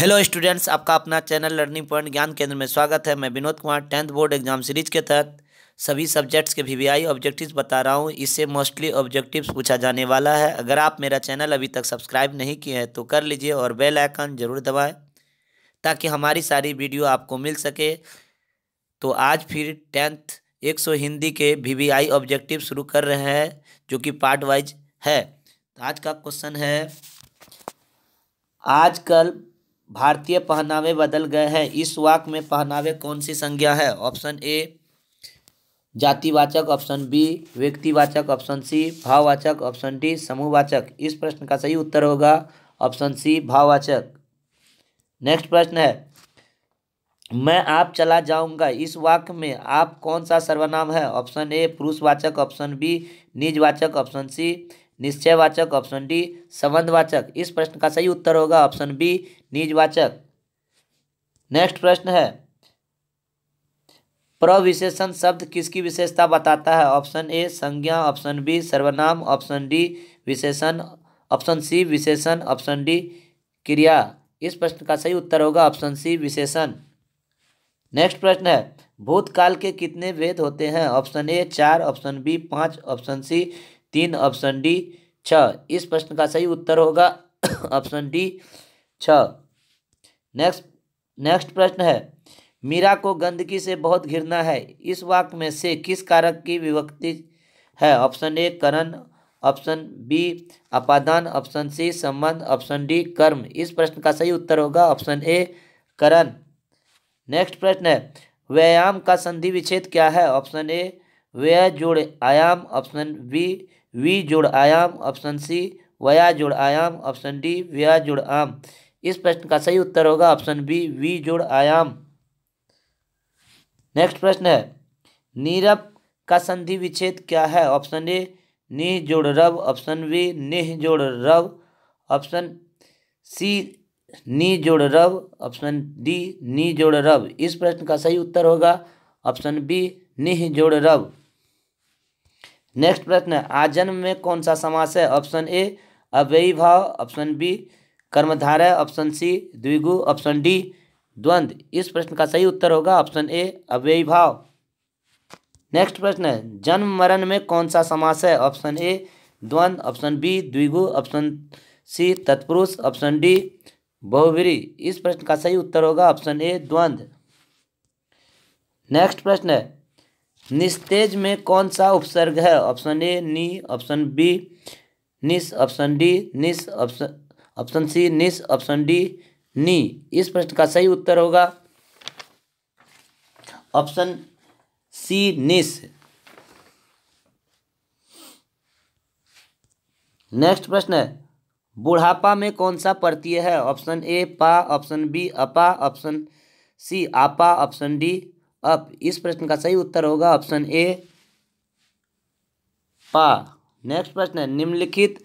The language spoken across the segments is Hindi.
हेलो स्टूडेंट्स आपका अपना चैनल लर्निंग पॉइंट ज्ञान केंद्र में स्वागत है मैं Vinod Kumar tenth board exam series के तहत सभी सब्जेक्ट्स के वीवीआई ऑब्जेक्टिव्स बता रहा हूँ इससे मोस्टली ऑब्जेक्टिव्स पूछा जाने वाला है अगर आप मेरा चैनल अभी तक सब्सक्राइब नहीं किए हैं तो कर लीजिए और बेल आइकन जरूर दबाएँ ताकि हमारी सारी वीडियो आपको मिल सके तो आज फिर टेंथ एक सौ हिंदी के वी ऑब्जेक्टिव शुरू कर रहे हैं जो कि पार्ट वाइज है तो आज का क्वेश्चन है आजकल भारतीय पहनावे बदल गए हैं इस वाक में पहनावे कौन सी संज्ञा है ऑप्शन ए जातिवाचक ऑप्शन बी व्यक्तिवाचक ऑप्शन सी भाववाचक ऑप्शन डी समूहवाचक इस प्रश्न का सही उत्तर होगा ऑप्शन सी भाववाचक नेक्स्ट प्रश्न है मैं आप चला जाऊंगा इस वाक्य में आप कौन सा सर्वनाम है ऑप्शन ए पुरुषवाचक ऑप्शन बी निजवाचक ऑप्शन सी निश्चयवाचक ऑप्शन डी संबंधवाचक इस प्रश्न का सही उत्तर होगा ऑप्शन बी निजवाचक नेक्स्ट प्रश्न है प्रविशेषण शब्द किसकी विशेषता बताता है ऑप्शन ए संज्ञा ऑप्शन बी सर्वनाम ऑप्शन डी विशेषण ऑप्शन सी विशेषण ऑप्शन डी क्रिया इस प्रश्न का सही उत्तर होगा ऑप्शन सी विशेषण नेक्स्ट प्रश्न है भूतकाल के कितने वेद होते हैं ऑप्शन ए चार ऑप्शन बी पाँच ऑप्शन सी तीन ऑप्शन डी छ इस प्रश्न का सही उत्तर होगा ऑप्शन डी छ नेक्स्ट नेक्स्ट प्रश्न है मीरा को गंदगी से बहुत घिरना है इस वाक्य में से किस कारक की विभक्ति है ऑप्शन ए करण ऑप्शन बी अपादान ऑप्शन सी संबंध ऑप्शन डी कर्म इस प्रश्न का सही उत्तर होगा ऑप्शन ए करण नेक्स्ट प्रश्न है व्यायाम का संधि विच्छेद क्या है ऑप्शन ए व्यय जोड़ आयाम ऑप्शन बी वी जोड़ आयाम ऑप्शन सी वया जोड़ आयाम ऑप्शन डी व्या जोड़ आम इस प्रश्न का सही उत्तर होगा ऑप्शन बी वी जोड़ आयाम नेक्स्ट प्रश्न है नीरव का संधि विच्छेद क्या है ऑप्शन ए निह जोड़ रव ऑप्शन बी निह जोड़ रव ऑप्शन सी नी जोड़ रव ऑप्शन डी नी जोड़ रव इस प्रश्न का सही उत्तर होगा ऑप्शन बी निह जोड़ रव नेक्स्ट प्रश्न आजन्म में कौन सा समास है ऑप्शन ए अव्ययी भाव ऑप्शन बी कर्मधारय ऑप्शन सी द्विगु ऑप्शन डी द्वंद इस प्रश्न का सही उत्तर होगा ऑप्शन ए अव्ययी भाव नेक्स्ट प्रश्न है जन्म मरण में कौन सा समास है ऑप्शन ए द्वंद्व ऑप्शन बी द्विगु ऑप्शन सी तत्पुरुष ऑप्शन डी बहुवीरी इस प्रश्न का सही उत्तर होगा ऑप्शन ए द्वंद्व नेक्स्ट प्रश्न है निस्तेज में कौन सा उपसर्ग है ऑप्शन ए नी ऑप्शन बी निस ऑप्शन डी निस ऑप्शन ऑप्शन सी निस ऑप्शन डी नी इस प्रश्न का सही उत्तर होगा ऑप्शन सी निस नेक्स्ट प्रश्न है बुढ़ापा में कौन सा प्रत्यय है ऑप्शन ए पा ऑप्शन बी अपा ऑप्शन सी आपा ऑप्शन डी अब इस प्रश्न का सही उत्तर होगा ऑप्शन ए पा नेक्स्ट प्रश्न है निम्नलिखित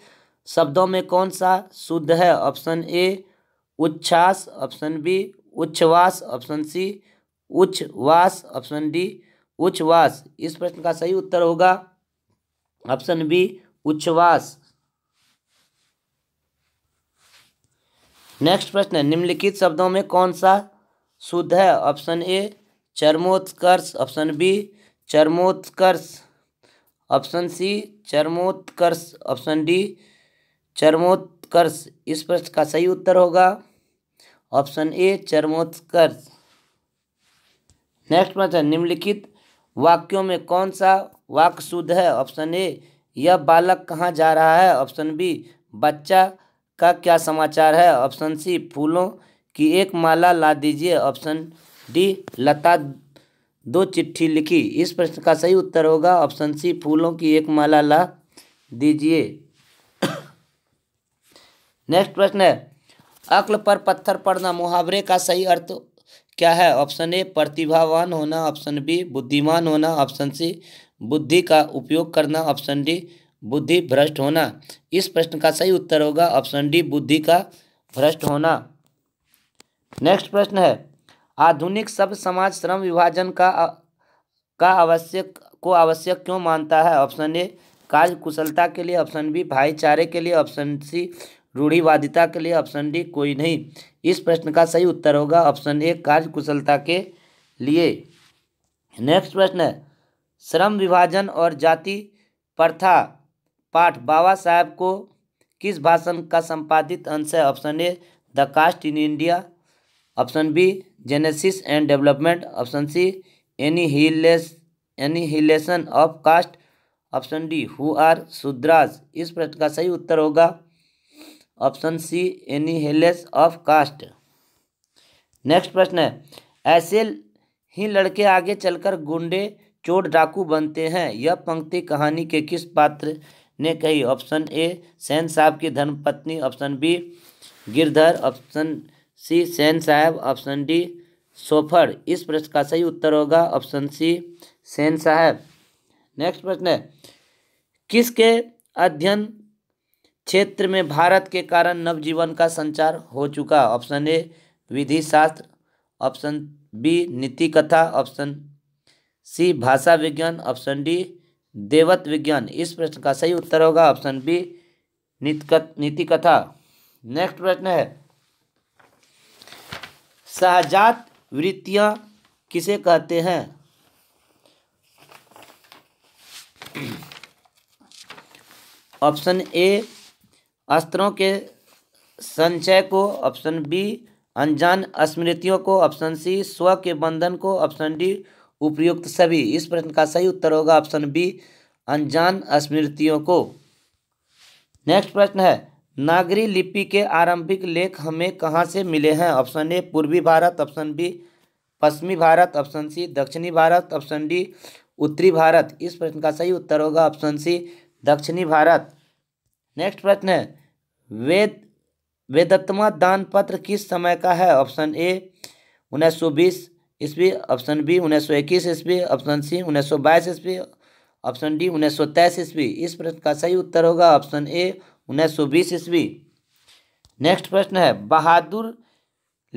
शब्दों में कौन सा शुद्ध है ऑप्शन ए उच्छास ऑप्शन बी उच्छवास ऑप्शन सी उच्छवास ऑप्शन डी उच्छवास इस प्रश्न का सही उत्तर होगा ऑप्शन बी उच्छवास नेक्स्ट प्रश्न है निम्नलिखित शब्दों में कौन सा शुद्ध है ऑप्शन ए चर्मोत्कर्ष ऑप्शन बी चर्मोत्कर्ष ऑप्शन सी चर्मोत्कर्ष ऑप्शन डी चर्मोत्कर्ष इस प्रश्न का सही उत्तर होगा ऑप्शन ए चर्मोत्कर्ष नेक्स्ट प्रश्न निम्नलिखित वाक्यों में कौन सा वाक्य शुद्ध है ऑप्शन ए यह बालक कहाँ जा रहा है ऑप्शन बी बच्चा का क्या समाचार है ऑप्शन सी फूलों की एक माला ला दीजिए ऑप्शन डी लता दो चिट्ठी लिखी इस प्रश्न का सही उत्तर होगा ऑप्शन सी फूलों की एक माला ला दीजिए नेक्स्ट प्रश्न है अक्ल पर पत्थर पड़ना मुहावरे का सही अर्थ क्या है ऑप्शन ए प्रतिभावान होना ऑप्शन बी बुद्धिमान होना ऑप्शन सी बुद्धि का उपयोग करना ऑप्शन डी बुद्धि भ्रष्ट होना इस प्रश्न का सही उत्तर होगा ऑप्शन डी बुद्धि का भ्रष्ट होना नेक्स्ट प्रश्न है आधुनिक शब्द समाज श्रम विभाजन का का आवश्यक को आवश्यक क्यों मानता है ऑप्शन ए कार्य कुशलता के लिए ऑप्शन बी भाईचारे के लिए ऑप्शन सी रूढ़िवादिता के लिए ऑप्शन डी कोई नहीं इस प्रश्न का सही उत्तर होगा ऑप्शन ए कार्य कुशलता के लिए नेक्स्ट प्रश्न है श्रम विभाजन और जाति प्रथा पाठ बाबा साहब को किस भाषण का संपादित अंश है option A the caste in India option B genesis and development option C एनीस annihilation of caste option D who are Shudras इस प्रश्न का सही उत्तर होगा ऑप्शन सी एनी ऑफ कास्ट नेक्स्ट प्रश्न है ऐसे ही लड़के आगे चलकर गुंडे चोर डाकू बनते हैं यह पंक्ति कहानी के किस पात्र ने कही ऑप्शन ए सैन साहब की धर्मपत्नी option B Girdhar option C Sen साहब ऑप्शन डी सोफर इस प्रश्न का सही उत्तर होगा ऑप्शन सी सैन साहब नेक्स्ट प्रश्न है किसके अध्ययन क्षेत्र में भारत के कारण नवजीवन का संचार हो चुका ऑप्शन ए विधि शास्त्र ऑप्शन बी नीति कथा ऑप्शन सी भाषा विज्ञान ऑप्शन डी देवत विज्ञान इस प्रश्न का सही उत्तर होगा ऑप्शन बी नीति कथा नेक्स्ट प्रश्न है सहजात वृत्तियां किसे कहते हैं ऑप्शन ए अस्त्रों के संचय को ऑप्शन बी अनजान स्मृतियों को ऑप्शन सी स्व के बंधन को ऑप्शन डी उपयुक्त सभी इस प्रश्न का सही उत्तर होगा ऑप्शन बी अनजान स्मृतियों को नेक्स्ट प्रश्न है नागरी लिपि के आरंभिक लेख हमें कहाँ से मिले हैं ऑप्शन ए पूर्वी भारत ऑप्शन बी पश्चिमी भारत ऑप्शन सी दक्षिणी भारत ऑप्शन डी उत्तरी भारत इस प्रश्न का सही उत्तर होगा ऑप्शन सी दक्षिणी भारत नेक्स्ट प्रश्न है वेद वेदत्मा दान पत्र किस समय का है ऑप्शन ए उन्नीस सौ बीस ईस्वी ऑप्शन बी उन्नीस सौ इक्कीस ईस्वी ऑप्शन सी उन्नीस सौ बाईस ईस्वी ऑप्शन डी उन्नीस सौ तेईस ईस्वी इस प्रश्न का सही उत्तर होगा ऑप्शन ए उन्नीस सौ बीस ईस्वी नेक्स्ट प्रश्न है बहादुर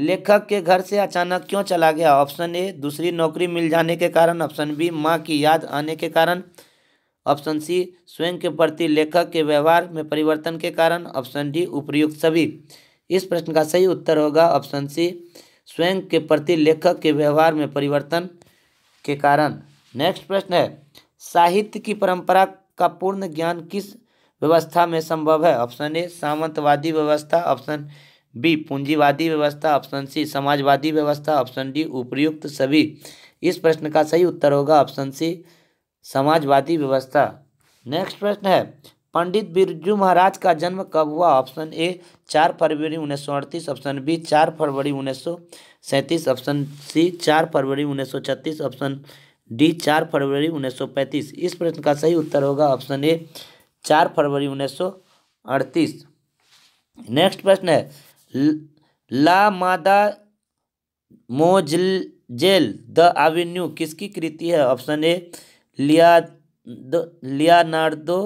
लेखक के घर से अचानक क्यों चला गया ऑप्शन ए दूसरी नौकरी मिल जाने के कारण ऑप्शन बी माँ की याद आने के कारण ऑप्शन सी स्वयं के प्रति लेखक के व्यवहार में परिवर्तन के कारण ऑप्शन डी उपयुक्त सभी इस प्रश्न का सही उत्तर होगा ऑप्शन सी स्वयं के प्रति लेखक के व्यवहार में परिवर्तन के कारण नेक्स्ट प्रश्न है साहित्य की परंपरा का पूर्ण ज्ञान किस व्यवस्था में संभव है ऑप्शन ए सामंतवादी व्यवस्था ऑप्शन बी पूंजीवादी व्यवस्था ऑप्शन सी समाजवादी व्यवस्था ऑप्शन डी उपयुक्त सभी इस प्रश्न का सही उत्तर होगा ऑप्शन सी समाजवादी व्यवस्था नेक्स्ट प्रश्न है पंडित बिरजू महाराज का जन्म कब हुआ ऑप्शन ए चार फरवरी उन्नीस सौ अड़तीस ऑप्शन बी चार फरवरी उन्नीस सौ सैंतीस ऑप्शन सी चार फरवरी उन्नीस सौ छत्तीस ऑप्शन डी चार फरवरी उन्नीस सौ पैंतीस इस प्रश्न का सही उत्तर होगा ऑप्शन ए चार फरवरी उन्नीस सौ अड़तीस नेक्स्ट प्रश्न है ला मादा मोजल जेल द एवेन्यू किसकी कृति है ऑप्शन ए लिया Leonardo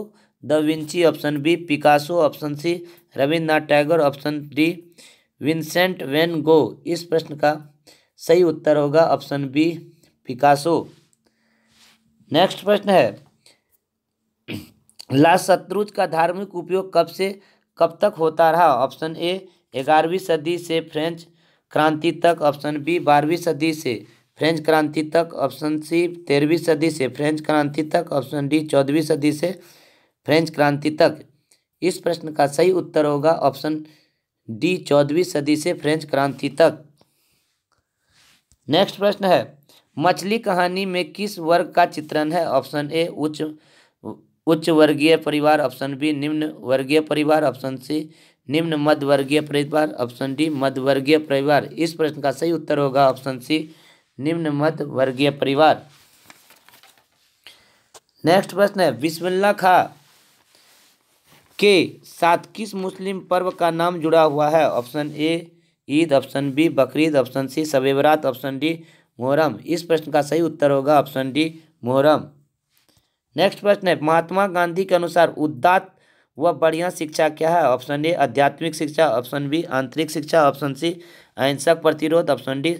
da Vinci option B Picasso option C Rabindranath Tagore option D Vincent van Gogh इस प्रश्न का सही उत्तर होगा ऑप्शन बी पिकासो नेक्स्ट प्रश्न है शत्रुज का धार्मिक उपयोग कब से कब तक होता रहा ऑप्शन ए ग्यारहवीं सदी से फ्रेंच क्रांति तक ऑप्शन बी बारहवीं सदी से फ्रेंच क्रांति तक ऑप्शन सी तेरहवीं सदी से फ्रेंच क्रांति तक ऑप्शन डी चौदहवीं सदी से फ्रेंच क्रांति तक इस प्रश्न का सही उत्तर होगा ऑप्शन डी चौदहवीं सदी से फ्रेंच क्रांति तक नेक्स्ट प्रश्न है मछली कहानी में किस वर्ग का चित्रण है ऑप्शन ए उच्च उच्च वर्गीय परिवार ऑप्शन बी निम्न वर्गीय परिवार ऑप्शन सी निम्न मध्य वर्गीय परिवार ऑप्शन डी मध्य वर्गीय परिवार इस प्रश्न का सही उत्तर होगा ऑप्शन सी निम्न मध्य वर्गीय परिवार नेक्स्ट प्रश्न है बिस्मिल्ला खा के साथ किस मुस्लिम पर्व का नाम जुड़ा हुआ है option A Eid option B Bakrid option C Shabe Barat option D Muharram इस प्रश्न का सही उत्तर होगा ऑप्शन डी मुहर्रम नेक्स्ट प्रश्न है महात्मा गांधी के अनुसार उद्दात व बढ़िया शिक्षा क्या है ऑप्शन ए आध्यात्मिक शिक्षा ऑप्शन बी आंतरिक शिक्षा ऑप्शन सी अहिंसक प्रतिरोध ऑप्शन डी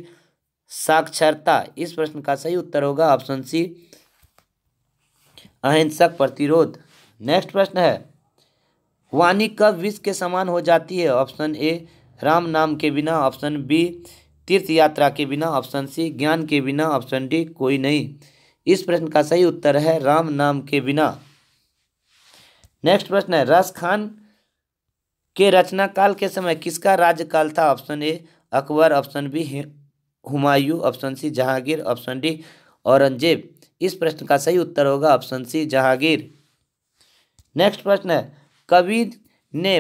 साक्षरता इस प्रश्न का सही उत्तर होगा ऑप्शन सी अहिंसक प्रतिरोध नेक्स्ट प्रश्न है वाणी कब विष के समान हो जाती है ऑप्शन ए राम नाम के बिना ऑप्शन बी तीर्थ यात्रा के बिना ऑप्शन सी ज्ञान के बिना ऑप्शन डी कोई नहीं इस प्रश्न का सही उत्तर है राम नाम के बिना नेक्स्ट प्रश्न है रस खान के रचना काल के समय किसका राज्यकाल था option A Akbar option B Humayun option C Jahangir option D Aurangzeb इस प्रश्न का सही उत्तर होगा ऑप्शन सी जहांगीर नेक्स्ट प्रश्न है कवि ने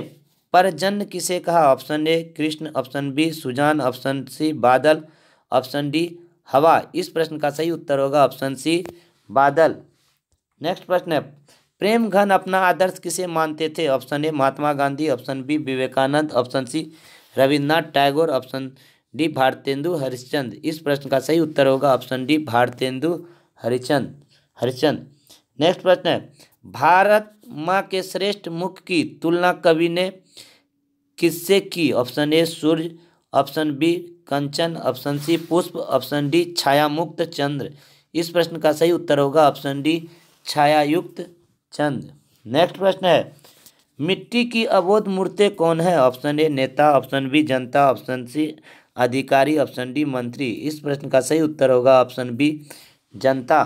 परजन्य किसे कहा option A Krishna option B Sujan option C बादल ऑप्शन डी हवा इस प्रश्न का सही उत्तर होगा ऑप्शन सी बादल नेक्स्ट प्रश्न है प्रेम घन अपना आदर्श किसे मानते थे option A Mahatma Gandhi option B Vivekananda option C Rabindranath Tagore option D Bharatendu Harishchand इस प्रश्न का सही उत्तर होगा option D Bharatendu Harichand Harichand next प्रश्न है भारत माँ के श्रेष्ठ मुख की तुलना कवि ने किससे की ऑप्शन ए सूर्य ऑप्शन बी कंचन ऑप्शन सी पुष्प ऑप्शन डी छाया मुक्त चंद्र इस प्रश्न का सही उत्तर होगा ऑप्शन डी छायायुक्त चंद्र नेक्स्ट प्रश्न है मिट्टी की अबोध मूर्तें कौन है ऑप्शन ए नेता ऑप्शन बी जनता ऑप्शन सी अधिकारी ऑप्शन डी मंत्री इस प्रश्न का सही उत्तर होगा ऑप्शन बी जनता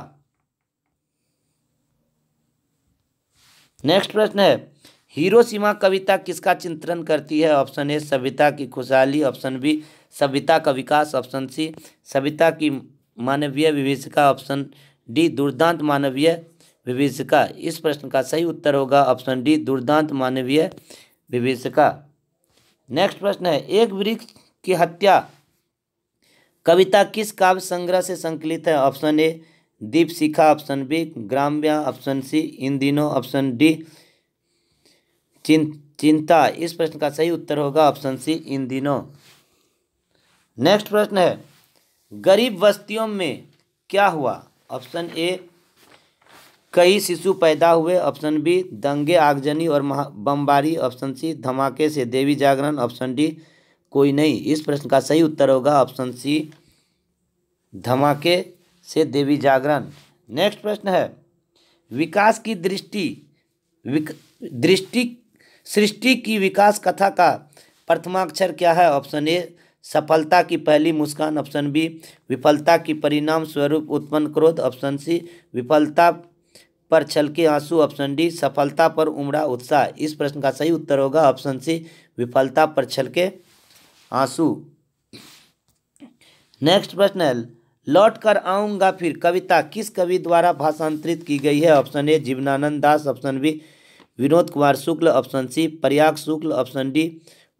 नेक्स्ट प्रश्न है सीमा कविता किसका चित्रण करती है ऑप्शन ए सभ्यता की खुशहाली ऑप्शन बी सभ्यता का विकास ऑप्शन सी सभ्यता की मानवीय विभिषिका ऑप्शन डी दुर्दांत मानवीय विभिषिका इस प्रश्न का सही उत्तर होगा ऑप्शन डी दुर्दांत मानवीय विभिषिका नेक्स्ट प्रश्न है एक वृक्ष की हत्या कविता किस काव्य संग्रह से संकलित है option A Deep Shikha option B Gramya option C इन दिनों ऑप्शन डी चिं चिंता इस प्रश्न का सही उत्तर होगा ऑप्शन सी इन दिनों नेक्स्ट प्रश्न है गरीब बस्तियों में क्या हुआ ऑप्शन ए कई शिशु पैदा हुए ऑप्शन बी दंगे आगजनी और बमबारी ऑप्शन सी धमाके से देवी जागरण ऑप्शन डी कोई नहीं इस प्रश्न का सही उत्तर होगा ऑप्शन सी धमाके से देवी जागरण नेक्स्ट प्रश्न है विकास की दृष्टि दृष्टि सृष्टि की विकास कथा का प्रथमाक्षर क्या है ऑप्शन ए सफलता की पहली मुस्कान ऑप्शन बी विफलता की परिणाम स्वरूप उत्पन्न क्रोध ऑप्शन सी विफलता पर छलके आंसू ऑप्शन डी सफलता पर उमड़ा उत्साह इस प्रश्न का सही उत्तर होगा ऑप्शन सी विफलता पर छलके आंसू नेक्स्ट प्रश्न है लौट कर आऊँगा फिर कविता किस कवि द्वारा भाषांतरित की गई है option A Jibanananda Das option B Vinod Kumar Shukla option C Prayag Shukla option D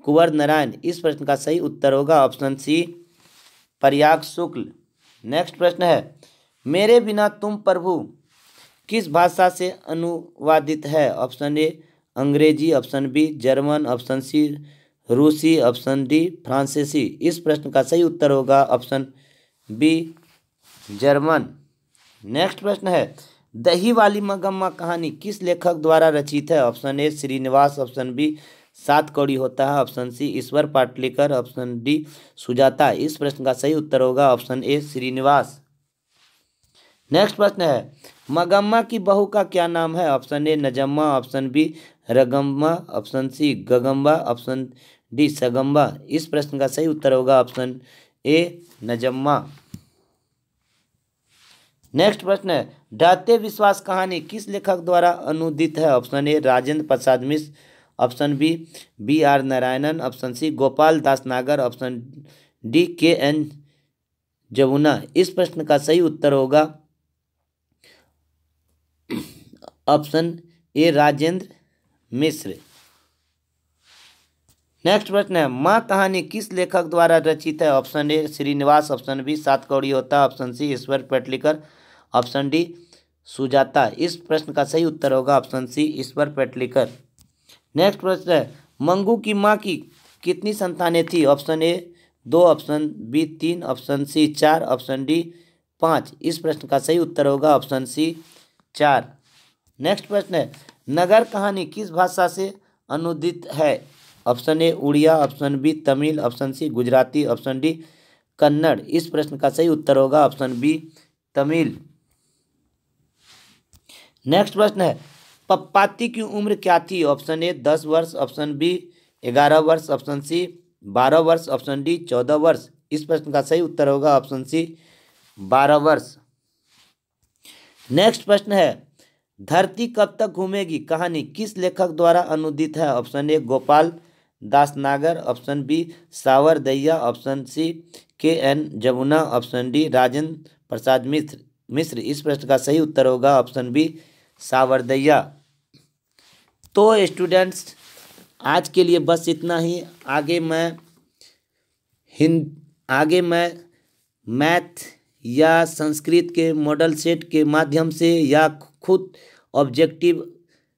Kunwar Narayan इस प्रश्न का सही उत्तर होगा option C Prayag Shukla next प्रश्न है मेरे बिना तुम प्रभु किस भाषा से अनुवादित है option A Angrezi option B German option C रूसी ऑप्शन डी फ्रांसीसी इस प्रश्न का सही उत्तर होगा ऑप्शन बी जर्मन नेक्स्ट प्रश्न है दही वाली मगम्मा कहानी किस लेखक द्वारा रचित है option A Shrinivas option B सात कौड़ी होता है option C Ishwar Patlikar option D Sujata इस प्रश्न का सही उत्तर होगा ऑप्शन ए श्रीनिवास नेक्स्ट प्रश्न है मगम्मा की बहू का क्या नाम है option A Najamma option B Ragamma option C Gagamba option D Sagamba इस प्रश्न का सही उत्तर होगा ऑप्शन ए नजम्मा नेक्स्ट प्रश्न है डरते विश्वास कहानी किस लेखक द्वारा अनुदित है option A Rajendra Prasad Mishra option B B R Narayanan option C Gopal Das Nagar option D K N Jamuna इस प्रश्न का सही उत्तर होगा option A Rajendra Mishra next प्रश्न है माँ कहानी किस लेखक द्वारा रचित है option A Shrinivas option B सात कौड़ी होता option C Ishwar Petlikar option D Sujata इस प्रश्न का सही उत्तर होगा option C Ishwar Petlikar next प्रश्न है मंगू की माँ की कितनी संतानें थी ऑप्शन ए दो ऑप्शन बी तीन ऑप्शन सी चार ऑप्शन डी पाँच इस प्रश्न का सही उत्तर होगा ऑप्शन सी चार नेक्स्ट प्रश्न है नगर कहानी किस भाषा से अनुदित है option A Odia option B Tamil option C Gujarati option D Kannada इस प्रश्न का सही उत्तर होगा ऑप्शन बी तमिल नेक्स्ट प्रश्न है पप्पाती की उम्र क्या थी ऑप्शन ए दस वर्ष ऑप्शन बी ग्यारह वर्ष ऑप्शन सी बारह वर्ष ऑप्शन डी चौदह वर्ष इस प्रश्न का सही उत्तर होगा ऑप्शन सी बारह वर्ष नेक्स्ट प्रश्न है धरती कब तक घूमेगी कहानी किस लेखक द्वारा अनुदित है ऑप्शन ए गोपाल दास नागर ऑप्शन बी सावर दैया option C K N Jamuna option D Rajendra Prasad Mishra Mishra इस प्रश्न का सही उत्तर होगा ऑप्शन बी सावरदैया तो स्टूडेंट्स आज के लिए बस इतना ही आगे मैं हिंद आगे मैं मैथ या संस्कृत के मॉडल सेट के माध्यम से या खुद ऑब्जेक्टिव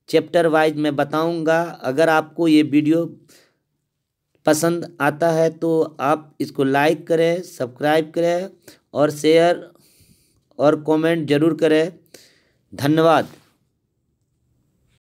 चैप्टर वाइज मैं बताऊंगा अगर आपको ये वीडियो पसंद आता है तो आप इसको लाइक करें सब्सक्राइब करें और शेयर और कमेंट जरूर करें धन्यवाद